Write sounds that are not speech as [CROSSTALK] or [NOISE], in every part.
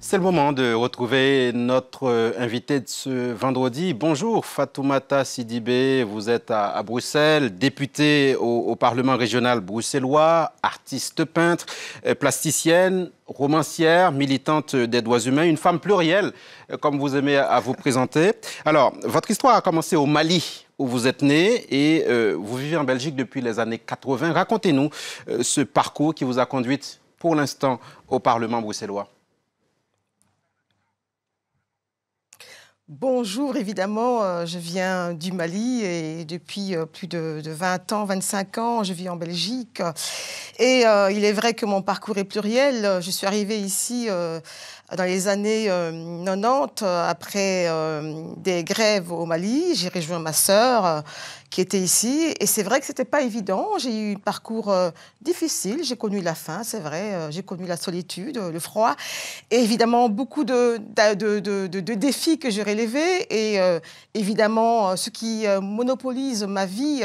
C'est le moment de retrouver notre euh, invité de ce vendredi. Bonjour Fatoumata Sidibé, vous êtes à, Bruxelles, députée au, Parlement régional bruxellois, artiste peintre, euh, plasticienne, romancière, militante des droits humains, une femme plurielle, euh, comme vous aimez à vous présenter. Alors, votre histoire a commencé au Mali, où vous êtes née et vous vivez en Belgique depuis les années 80. Racontez-nous ce parcours qui vous a conduite pour l'instant au Parlement bruxellois. Bonjour, évidemment, euh, je viens du Mali et depuis euh, plus de, 20 ans, 25 ans, je vis en Belgique. Et euh, il est vrai que mon parcours est pluriel. Je suis arrivée ici dans les années 90, euh, euh, après euh, des grèves au Mali, j'ai rejoint ma sœur qui était ici. Et c'est vrai que ce n'était pas évident. J'ai eu un parcours difficile. J'ai connu la faim, c'est vrai. J'ai connu la solitude, le froid. Et évidemment, beaucoup de, de, défis que j'ai relevés. Et évidemment, ce qui monopolise ma vie,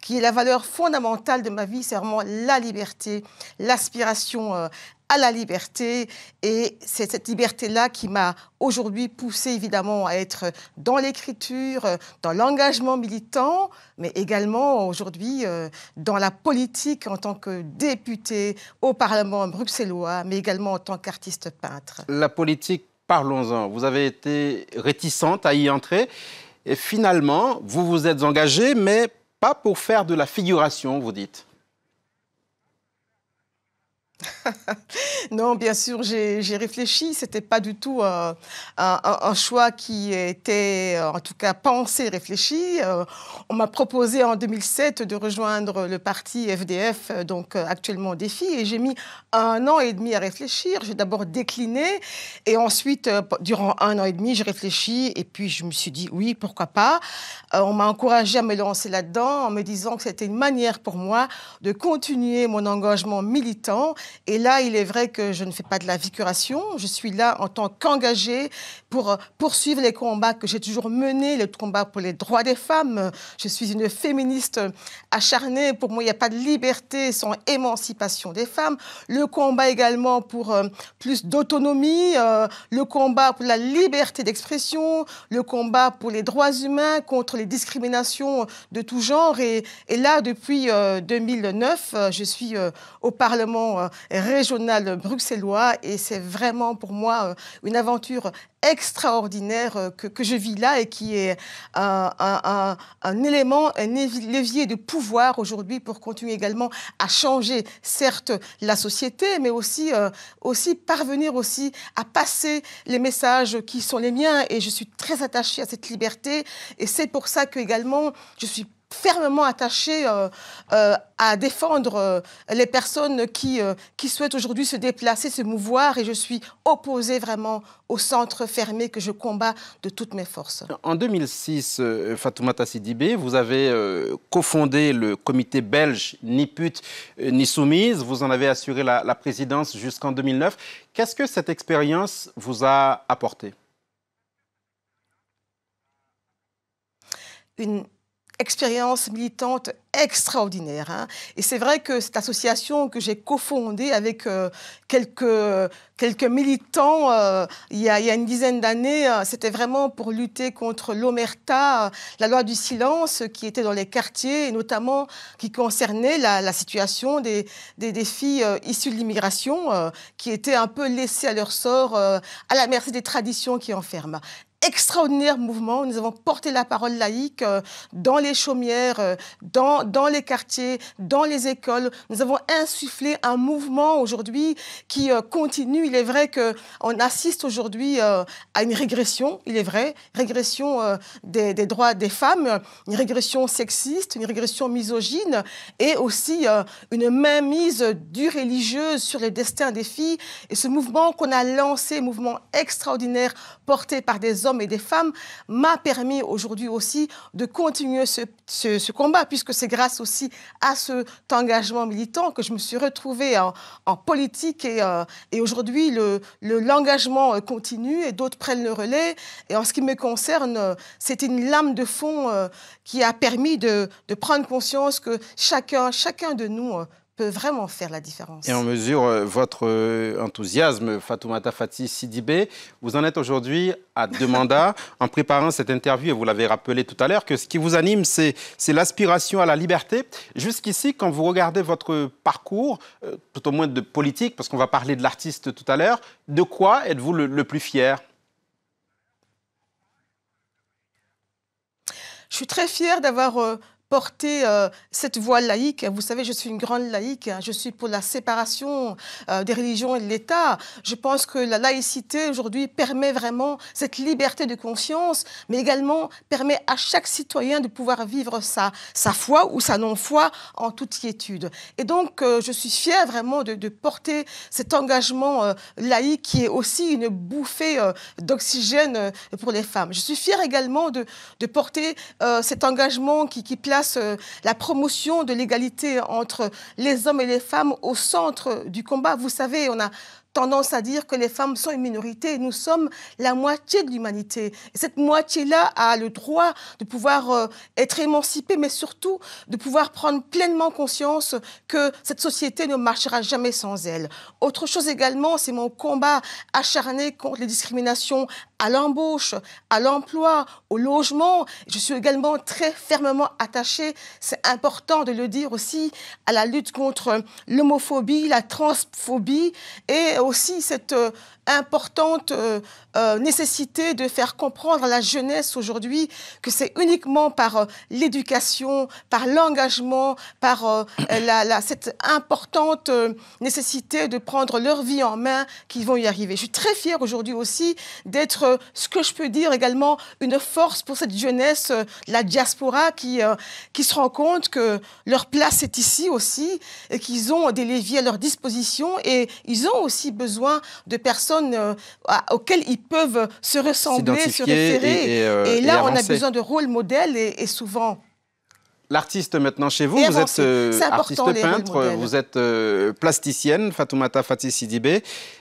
qui est la valeur fondamentale de ma vie, c'est vraiment la liberté, l'aspiration à la liberté. Et c'est cette liberté-là qui m'a aujourd'hui poussé évidemment à être dans l'écriture, dans l'engagement militant, mais également aujourd'hui euh, dans la politique en tant que député au Parlement bruxellois, mais également en tant qu'artiste peintre. La politique, parlons-en. Vous avez été réticente à y entrer. Et finalement, vous vous êtes engagée, mais pas pour faire de la figuration, vous dites. [LAUGHS] non, bien sûr, j'ai réfléchi. Ce n'était pas du tout euh, un, choix qui était, euh, en tout cas, pensé, réfléchi. Euh, on m'a proposé en 2007 de rejoindre le parti FDF, donc actuellement Défi, et j'ai mis un an et demi à réfléchir. J'ai d'abord décliné, et ensuite, durant un an et demi, j'ai réfléchi, et puis je me suis dit oui, pourquoi pas. on m'a encouragé à me lancer là-dedans en me disant que c'était une manière pour moi de continuer mon engagement militant et là, il est vrai que je ne fais pas de la vicuration. Je suis là en tant qu'engagée pour euh, poursuivre les combats que j'ai toujours menés, le combat pour les droits des femmes. Je suis une féministe acharnée. Pour moi, il n'y a pas de liberté sans émancipation des femmes. Le combat également pour euh, plus d'autonomie, euh, le combat pour la liberté d'expression, le combat pour les droits humains contre les discriminations de tout genre. Et, et là, depuis 2009, je suis au Parlement régional bruxellois. Et c'est vraiment pour moi euh, une aventure extraordinaire euh, que, je vis là et qui est un, élément, un levier de pouvoir aujourd'hui pour continuer également à changer, certes, la société, mais aussi, euh, aussi parvenir aussi à passer les messages qui sont les miens. Et je suis très attachée à cette liberté. Et c'est pour ça que également, je suis fermement attaché euh, euh, à défendre euh, les personnes qui, qui souhaitent aujourd'hui se déplacer, se mouvoir, et je suis opposé vraiment au centre fermé que je combats de toutes mes forces. En 2006, Fatoumata Sidibé, vous avez cofondé le comité belge Ni pute ni soumise, vous en avez assuré la, la présidence jusqu'en 2009. Qu'est-ce que cette expérience vous a apporté une expérience militante extraordinaire. Hein. Et c'est vrai que cette association que j'ai cofondée avec euh, quelques, quelques militants euh, il, y a, une dizaine d'années, euh, c'était vraiment pour lutter contre l'omerta, la loi du silence qui était dans les quartiers, et notamment qui concernait la, situation des, des, des filles issues de l'immigration, qui étaient un peu laissées à leur sort, à la merci des traditions qui enferment extraordinaire mouvement. Nous avons porté la parole laïque euh, dans les chaumières, euh, dans, dans les quartiers, dans les écoles. Nous avons insufflé un mouvement aujourd'hui qui euh, continue. Il est vrai qu'on assiste aujourd'hui à une régression, il est vrai, régression des, des, droits des femmes, une régression sexiste, une régression misogyne et aussi une mainmise du religieux sur les destins des filles. Et ce mouvement qu'on a lancé, mouvement extraordinaire porté par des hommes, et des femmes, m'a permis aujourd'hui aussi de continuer ce, combat, puisque c'est grâce aussi à cet engagement militant que je me suis retrouvée en, politique. Et, euh, aujourd'hui, l'engagement le, euh, continue et d'autres prennent le relais. Et en ce qui me concerne, euh, c'est une lame de fond qui a permis de, prendre conscience que chacun, chacun de nous, peut vraiment faire la différence. Et en mesure euh, votre euh, enthousiasme, Fatoumata Fatih Sidibé. Vous en êtes aujourd'hui à deux [LAUGHS] mandats. en préparant cette interview, et vous l'avez rappelé tout à l'heure, que ce qui vous anime, c'est l'aspiration à la liberté. Jusqu'ici, quand vous regardez votre parcours, euh, tout au moins de politique, parce qu'on va parler de l'artiste tout à l'heure, de quoi êtes-vous le, plus fier Je suis très fière d'avoir porter euh, cette voie laïque. Vous savez, je suis une grande laïque, hein. je suis pour la séparation euh, des religions et de l'État. Je pense que la laïcité aujourd'hui permet vraiment cette liberté de conscience, mais également permet à chaque citoyen de pouvoir vivre sa, sa foi ou sa non-foi en toute quiétude. Et donc, euh, je suis fière vraiment de, porter cet engagement laïque qui est aussi une bouffée d'oxygène pour les femmes. Je suis fière également de, de porter cet engagement qui, qui place euh, la promotion de l'égalité entre les hommes et les femmes au centre du combat. Vous savez, on a tendance à dire que les femmes sont une minorité nous sommes la moitié de l'humanité. cette moitié-là a le droit de pouvoir euh, être émancipée, mais surtout de pouvoir prendre pleinement conscience que cette société ne marchera jamais sans elle. Autre chose également, c'est mon combat acharné contre les discriminations à l'embauche, à l'emploi, au logement. Je suis également très fermement attachée, c'est important de le dire aussi, à la lutte contre l'homophobie, la transphobie et aussi cette euh, importante euh, euh, nécessité de faire comprendre à la jeunesse aujourd'hui que c'est uniquement par euh, l'éducation, par l'engagement, par cette importante nécessité de prendre leur vie en main qu'ils vont y arriver. Je suis très fière aujourd'hui aussi d'être ce que je peux dire également une force pour cette jeunesse, la diaspora qui, qui se rend compte que leur place est ici aussi et qu'ils ont des leviers à leur disposition et ils ont aussi besoin de personnes euh, auxquelles ils peuvent se ressembler, se référer. Et, euh, et, là, on a besoin de rôles modèles et souvent l'artiste maintenant chez vous. vous êtes euh, artiste peintre, vous êtes plasticienne, Fatoumata Fatih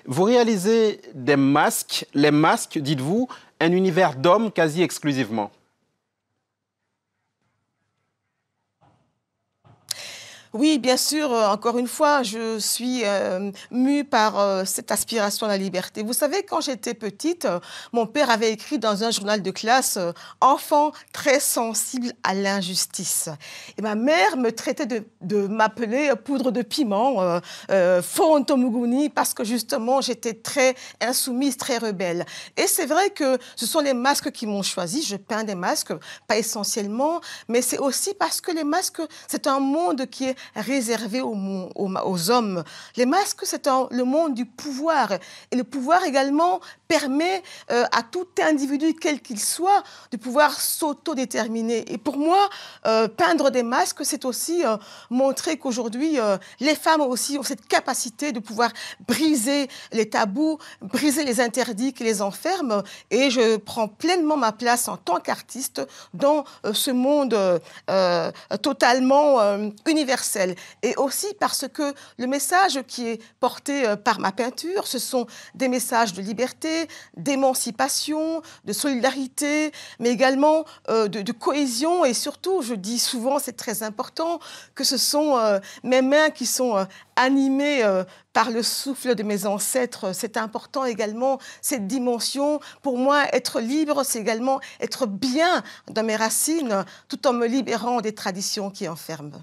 Vous réalisez des masques, les masques, dites-vous, un univers d'hommes quasi exclusivement. Oui, bien sûr, euh, encore une fois, je suis euh, mue par euh, cette aspiration à la liberté. Vous savez, quand j'étais petite, mon père avait écrit dans un journal de classe Enfant très sensible à l'injustice ». Et ma mère me traitait de, m'appeler poudre de piment, euh, Fontomuguni, parce que justement, j'étais très insoumise, très rebelle. Et c'est vrai que ce sont les masques qui m'ont choisi. Je peins des masques, pas essentiellement, mais c'est aussi parce que les masques, c'est un monde qui est réservé aux, aux, hommes. Les masques, c'est le monde du pouvoir. Et le pouvoir également permet euh, à tout individu, quel qu'il soit, de pouvoir s'autodéterminer. Et pour moi, euh, peindre des masques, c'est aussi euh, montrer qu'aujourd'hui, les femmes aussi ont cette capacité de pouvoir briser les tabous, briser les interdits qui les enferment. Et je prends pleinement ma place en tant qu'artiste dans ce monde totalement universel et aussi parce que le message qui est porté euh, par ma peinture, ce sont des messages de liberté, d'émancipation, de solidarité, mais également euh, de, cohésion. Et surtout, je dis souvent, c'est très important, que ce sont euh, mes mains qui sont animées par le souffle de mes ancêtres. C'est important également cette dimension. Pour moi, être libre, c'est également être bien dans mes racines, tout en me libérant des traditions qui enferment.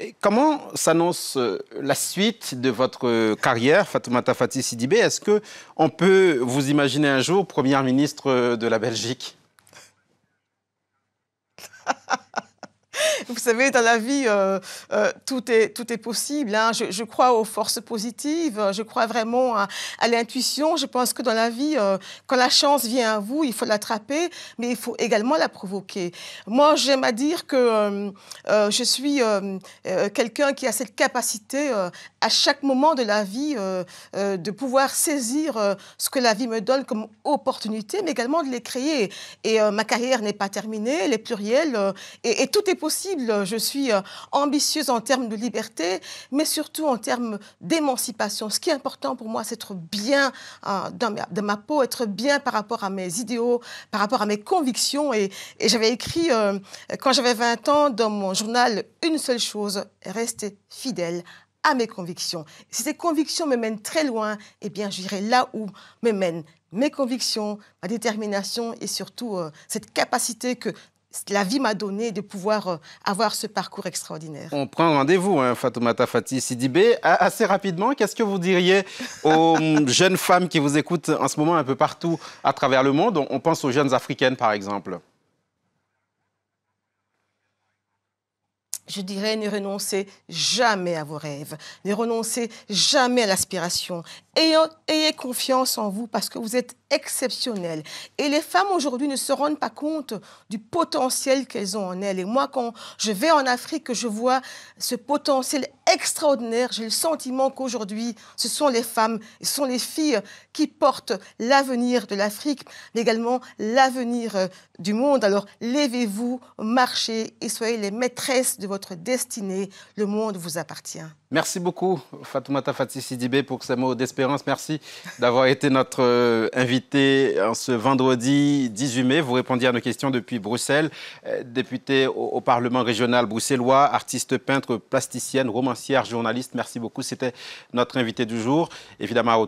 Et comment s'annonce euh, la suite de votre euh, carrière, Fatoumata Fatih Sidibé Est-ce que on peut vous imaginer un jour première ministre euh, de la Belgique [LAUGHS] Vous savez, dans la vie, euh, euh, tout, est, tout est possible. Hein. Je, crois aux forces positives, je crois vraiment à, l'intuition. Je pense que dans la vie, euh, quand la chance vient à vous, il faut l'attraper, mais il faut également la provoquer. Moi, j'aime à dire que je suis quelqu'un qui a cette capacité à chaque moment de la vie de pouvoir saisir ce que la vie me donne comme opportunité, mais également de les créer. Et ma carrière n'est pas terminée, elle est plurielle, et tout est possible. Euh, je suis euh, ambitieuse en termes de liberté, mais surtout en termes d'émancipation. Ce qui est important pour moi, c'est être bien euh, dans ma, peau, être bien par rapport à mes idéaux, par rapport à mes convictions. Et, j'avais écrit, quand j'avais 20 ans, dans mon journal, une seule chose, rester fidèle à mes convictions. Si ces convictions me mènent très loin, eh bien, j'irai là où me mènent mes convictions, ma détermination et surtout cette capacité que la vie m'a donné de pouvoir euh, avoir ce parcours extraordinaire. On prend rendez-vous, hein, Fatoumata Fatih Sidibé. Assez rapidement, qu'est-ce que vous diriez aux [LAUGHS] hum, jeunes femmes qui vous écoutent en ce moment un peu partout à travers le monde On pense aux jeunes africaines, par exemple. je dirais, ne renoncez jamais à vos rêves, ne renoncez jamais à l'aspiration. Ayez, confiance en vous parce que vous êtes exceptionnel. Et les femmes aujourd'hui ne se rendent pas compte du potentiel qu'elles ont en elles. Et moi, quand je vais en Afrique, je vois ce potentiel extraordinaire. J'ai le sentiment qu'aujourd'hui, ce sont les femmes, ce sont les filles qui portent l'avenir de l'Afrique, mais également l'avenir euh, du monde. Alors, levez-vous, marchez et soyez les maîtresses de votre destinée. Le monde vous appartient. Merci beaucoup, Fatoumata fatissi Sidibé, pour ces mots d'espérance. Merci d'avoir été notre euh, invité en euh, ce vendredi 18 mai. Vous répondiez à nos questions depuis Bruxelles. Euh, député au, Parlement régional bruxellois, artiste peintre, plasticienne, romancière, journaliste. Merci beaucoup. C'était notre invité du jour. Évidemment, à